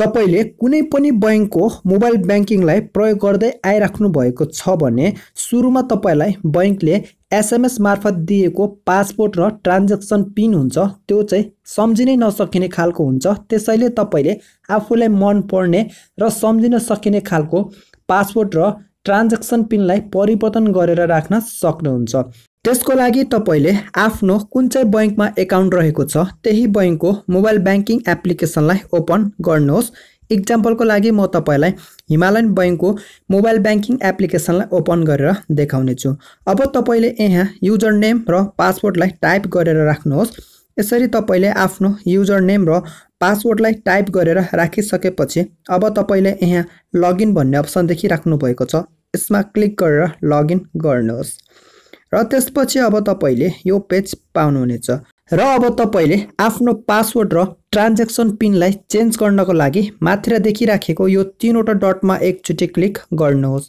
तपाईँले कुनै पनि ब्याङ्कको मोबाइल ब्याङ्किङलाई प्रयोग गर्दै आइराख्नु भएको छ भने सुरुमा तपाईँलाई ब्याङ्कले एसएमएस मार्फत दिएको पासपोर्ट र ट्रान्जेक्सन पिन हुन्छ त्यो चाहिँ सम्झिनै नसकिने खालको हुन्छ त्यसैले तपाईँले आफूलाई पर्ने र सम्झिन सकिने खालको पासपोर्ट र ट्रान्जेक्सन पिनलाई परिवर्तन गरेर राख्न सक्नुहुन्छ त्यसको लागि तपाईँले आफ्नो कुन चाहिँ बैङ्कमा एकाउन्ट रहेको छ त्यही बैङ्कको मोबाइल ब्याङ्किङ एप्लिकेसनलाई ओपन गर्नुहोस् इक्जाम्पलको लागि म तपाईँलाई हिमालयन बैङ्कको मोबाइल ब्याङ्किङ एप्लिकेसनलाई ओपन गरेर देखाउनेछु अब तपाईँले यहाँ युजर नेम र पासवर्डलाई टाइप गरेर राख्नुहोस् यसरी तपाईँले आफ्नो युजर नेम र पासवर्डलाई टाइप गरेर राखिसकेपछि अब तपाईँले यहाँ लगइन भन्ने अप्सनदेखि राख्नुभएको छ यसमा क्लिक गरेर लगइन गर्नुहोस् र त्यसपछि अब तपाईँले यो पेज पाउनुहुनेछ र अब तपाईँले आफ्नो पासवर्ड र ट्रान्जेक्सन पिनलाई चेन्ज गर्नको लागि माथिर देखिराखेको यो तिनवटा डटमा एकचोटि क्लिक गर्नुहोस्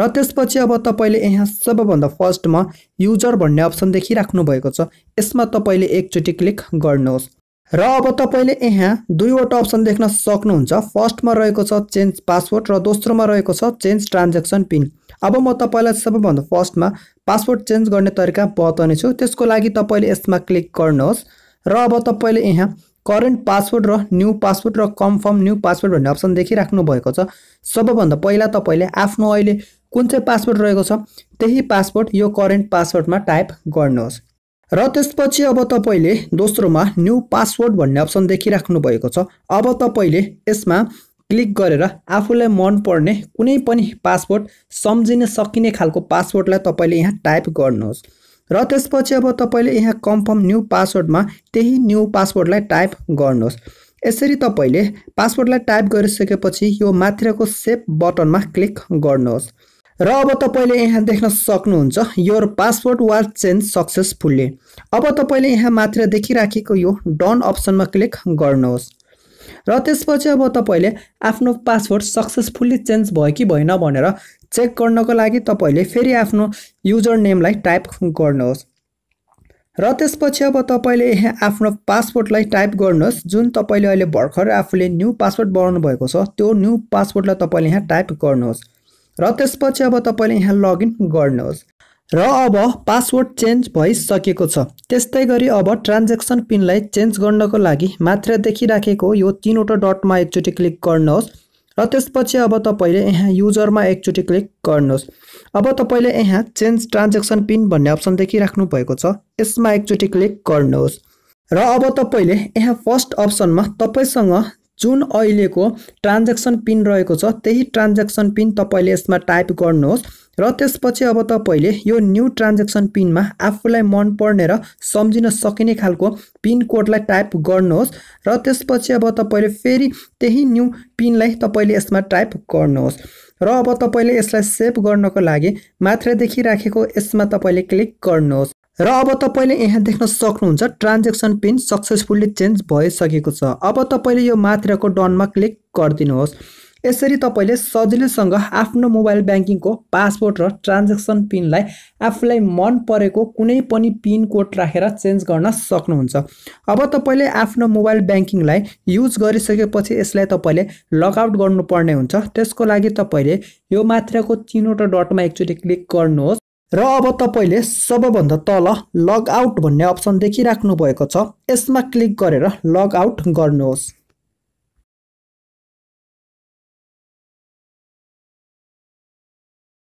र त्यसपछि अब तपाईँले यहाँ सबैभन्दा फर्स्टमा युजर भन्ने अप्सन देखिराख्नु भएको छ यसमा तपाईँले एकचोटि क्लिक गर्नुहोस् र अब तपाईँले यहाँ दुईवटा अप्सन देख्न सक्नुहुन्छ फर्स्टमा रहेको छ चेन्ज पासवर्ड र दोस्रोमा रहेको छ चेन्ज ट्रान्जेक्सन पिन अब म तपाईँलाई सबैभन्दा फर्स्टमा पासवर्ड चेन्ज गर्ने तरिका बताउने छु त्यसको लागि तपाईँले यसमा क्लिक गर्नुहोस् र अब तपाईँले यहाँ करेन्ट पासवर्ड र न्यू पासवर्ड र कन्फर्म न्यू पासवर्ड भन्ने अप्सन देखिराख्नु भएको छ सबैभन्दा पहिला तपाईँले आफ्नो अहिले कुन चाहिँ पासवर्ड रहेको छ त्यही पासवर्ड यो करेन्ट पासवर्डमा टाइप गर्नुहोस् र त्यसपछि अब तपाईँले दोस्रोमा न्यु पासवर्ड भन्ने अप्सन देखिराख्नु भएको छ अब तपाईँले यसमा क्लिक गरेर आफूलाई मनपर्ने कुनै पनि पासवर्ड सम्झिन सकिने खालको पासवर्डलाई तपाईँले यहाँ टाइप गर्नुहोस् र त्यसपछि अब तपाईँले यहाँ कन्फर्म न्यु पासवर्डमा त्यही न्यू पासवर्डलाई टाइप गर्नुहोस् यसरी तपाईँले पासवर्डलाई टाइप गरिसकेपछि यो माथिको सेभ बटनमा क्लिक गर्नुहोस् र अब तपाईँले यहाँ देख्न सक्नुहुन्छ योर पासपोर्ट वा चेन्ज सक्सेसफुल्ली अब तपाईँले यहाँ मात्र देखिराखेको यो डन अप्सनमा क्लिक गर्नुहोस् र त्यसपछि अब तपाईँले आफ्नो पासवर्ड सक्सेसफुल्ली चेन्ज भयो कि भएन भनेर चेक गर्नको लागि तपाईँले फेरि आफ्नो युजर नेमलाई टाइप गर्नुहोस् र त्यसपछि अब तपाईँले यहाँ आफ्नो पासपोर्टलाई टाइप गर्नुहोस् जुन तपाईँले अहिले भर्खर आफूले न्यू पासवर्ड बनाउनु भएको छ त्यो न्यू पासपोर्टलाई तपाईँले यहाँ टाइप गर्नुहोस् र त्यसपछि अब तपाईँले यहाँ लगइन गर्नुहोस् र अब पासवर्ड चेन्ज भइसकेको छ त्यस्तै गरी अब ट्रान्जेक्सन पिनलाई चेन्ज गर्नको लागि मात्र देखिराखेको यो तिनवटा डटमा एकचोटि क्लिक गर्नुहोस् र त्यसपछि अब तपाईँले यहाँ युजरमा एकचोटि क्लिक गर्नुहोस् अब तपाईँले यहाँ चेन्ज ट्रान्जेक्सन पिन भन्ने अप्सन देखिराख्नु भएको छ यसमा एकचोटि क्लिक गर्नुहोस् र अब तपाईँले यहाँ फर्स्ट अप्सनमा तपाईँसँग जुन अहिलेको ट्रान्जेक्सन पिन रहेको छ त्यही ट्रान्जेक्सन पिन तपाईँले यसमा टाइप गर्नुहोस् र त्यसपछि अब तपाईँले यो न्यू ट्रान्जेक्सन पिनमा आफूलाई मनपर्ने र सम्झिन सकिने खालको पिन कोडलाई टाइप गर्नुहोस् र त्यसपछि अब तपाईँले फेरि त्यही न्यू पिनलाई तपाईँले यसमा टाइप गर्नुहोस् र अब तपाईँले यसलाई सेभ गर्नको लागि मात्रै देखिराखेको यसमा तपाईँले क्लिक गर्नुहोस् र अब तपाईँले यहाँ देख्न सक्नुहुन्छ ट्रान्जेक्सन पिन सक्सेसफुल्ली चेन्ज भइसकेको छ अब तपाईँले यो माथिको डनमा क्लिक गरिदिनुहोस् यसरी तपाईँले सजिलैसँग आफ्नो मोबाइल ब्याङ्किङको पासपोर्ट र ट्रान्जेक्सन पिनलाई आफूलाई मन परेको कुनै पनि पिन कोड राखेर चेन्ज गर्न सक्नुहुन्छ अब तपाईँले आफ्नो मोबाइल ब्याङ्किङलाई युज गरिसकेपछि यसलाई तपाईँले लगआउट गर्नुपर्ने हुन्छ त्यसको लागि तपाईँले यो माथिको तिनवटा डटमा एकचोटि क्लिक गर्नुहोस् र अब तपाईँले सबैभन्दा तल लगआउट भन्ने अप्सन देखिराख्नु भएको छ यसमा क्लिक गरेर लगआउट गर्नुहोस्